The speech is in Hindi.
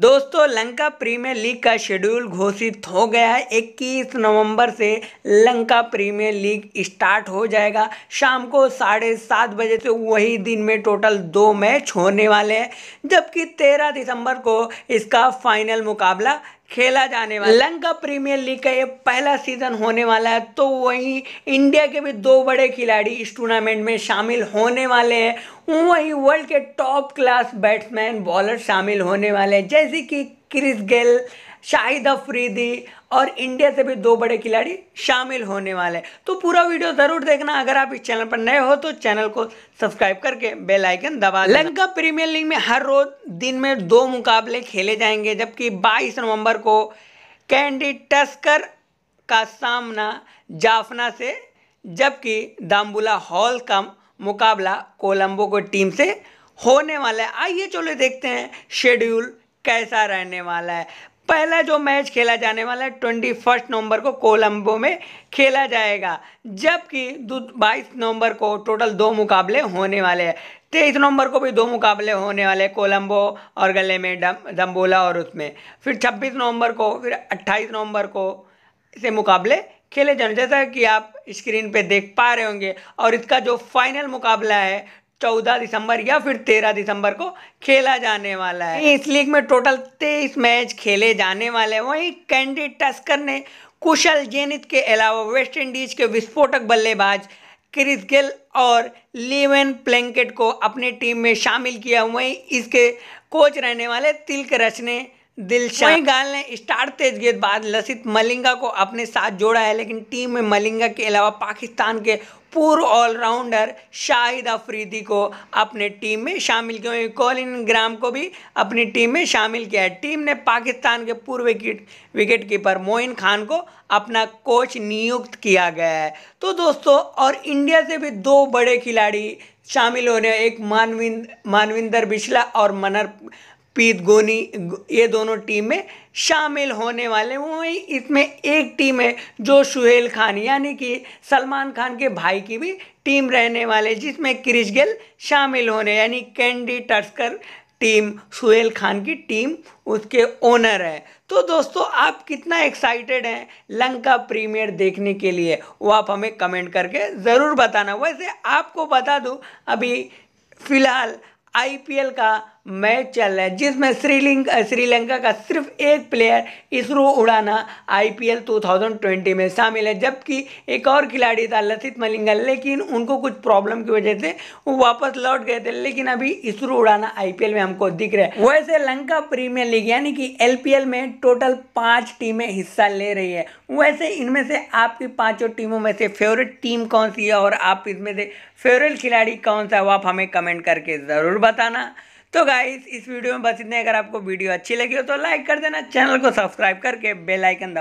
दोस्तों लंका प्रीमियर लीग का शेड्यूल घोषित हो गया है 21 नवंबर से लंका प्रीमियर लीग स्टार्ट हो जाएगा शाम को साढ़े सात बजे से वही दिन में टोटल दो मैच होने वाले हैं जबकि 13 दिसंबर को इसका फाइनल मुकाबला खेला जाने वाला लंका प्रीमियर लीग का ये पहला सीजन होने वाला है तो वहीं इंडिया के भी दो बड़े खिलाड़ी इस टूर्नामेंट में शामिल होने वाले हैं वहीं वर्ल्ड के टॉप क्लास बैट्समैन बॉलर शामिल होने वाले हैं जैसे कि क्रिस गेल शाहिद अफरीदी और इंडिया से भी दो बड़े खिलाड़ी शामिल होने वाले हैं तो पूरा वीडियो ज़रूर देखना अगर आप इस चैनल पर नए हो तो चैनल को सब्सक्राइब करके बेल आइकन दबा लंका प्रीमियर लीग में हर रोज दिन में दो मुकाबले खेले जाएंगे जबकि 22 नवंबर को कैंडी टस्कर का सामना जाफना से जबकि दाम्बुला हॉल का मुकाबला कोलंबो को टीम से होने वाला है आइए चलो देखते हैं शेड्यूल कैसा रहने वाला है पहला जो मैच खेला जाने वाला है ट्वेंटी फर्स्ट नवंबर को कोलंबो में खेला जाएगा जबकि बाईस नवंबर को टोटल दो मुकाबले होने वाले हैं तेईस नवंबर को भी दो मुकाबले होने वाले कोलंबो और गले में डम्बोला दम्बोला और उसमें फिर छब्बीस नवंबर को फिर अट्ठाईस नवंबर को से मुकाबले खेले जाने जैसा कि आप स्क्रीन पे देख पा रहे होंगे और इसका जो फाइनल मुकाबला है चौदह दिसंबर या फिर तेरह दिसंबर को खेला जाने वाला है इस लीग में टोटल तेईस मैच खेले जाने वाले हैं वहीं कैंडी टस्कर ने कुशल जेनित के अलावा वेस्ट इंडीज के विस्फोटक बल्लेबाज क्रिस गिल और लिवेन प्लैंकेट को अपनी टीम में शामिल किया वहीं इसके कोच रहने वाले तिलक रचने दिलशान गाल ने स्टार तेज गेंदबाज बाद लसित मलिंगा को अपने साथ जोड़ा है लेकिन टीम में मलिंगा के अलावा पाकिस्तान के पूर्व ऑलराउंडर शाहिद अफरीदी को अपने टीम में शामिल किया कॉलिन ग्राम को भी अपनी टीम में शामिल किया है टीम ने पाकिस्तान के पूर्व wicket wicket keeper Moin Khan को अपना कोच नियुक्त किया गया है तो दोस्तों और इंडिया से भी दो बड़े खिलाड़ी शामिल हो रहे हैं एक मानविंद मानविंदर बिश्ला और मनर गुरप्रीत गोनी ये दोनों टीम में शामिल होने वाले वहीं इसमें एक टीम है जो सुहेल खान यानी कि सलमान खान के भाई की भी टीम रहने वाले जिसमें क्रिश गेल शामिल होने यानी कैंडी टस्कर टीम सुहेल खान की टीम उसके ओनर है तो दोस्तों आप कितना एक्साइटेड हैं लंका प्रीमियर देखने के लिए वो आप हमें कमेंट करके ज़रूर बताना वैसे आपको बता दूँ अभी फ़िलहाल आईपीएल का मैच चल रहा है जिसमें श्रीलिंग श्रीलंका का सिर्फ एक प्लेयर इसरो उड़ाना आईपीएल 2020 में शामिल है जबकि एक और खिलाड़ी था लसित मलिंगा लेकिन उनको कुछ प्रॉब्लम की वजह से वो वापस लौट गए थे लेकिन अभी इसरो उड़ाना आईपीएल में हमको दिख रहा है वैसे लंका प्रीमियर लीग यानी कि एल में टोटल पाँच टीमें हिस्सा ले रही है वैसे इनमें से आपकी पाँचों टीमों में से फेवरेट टीम कौन सी है और आप इसमें से फेवरेट खिलाड़ी कौन सा है आप हमें कमेंट करके ज़रूर बताना तो गाइस इस वीडियो में बस इतने अगर आपको वीडियो अच्छी लगी हो तो लाइक कर देना चैनल को सब्सक्राइब करके बेलाइकन दबा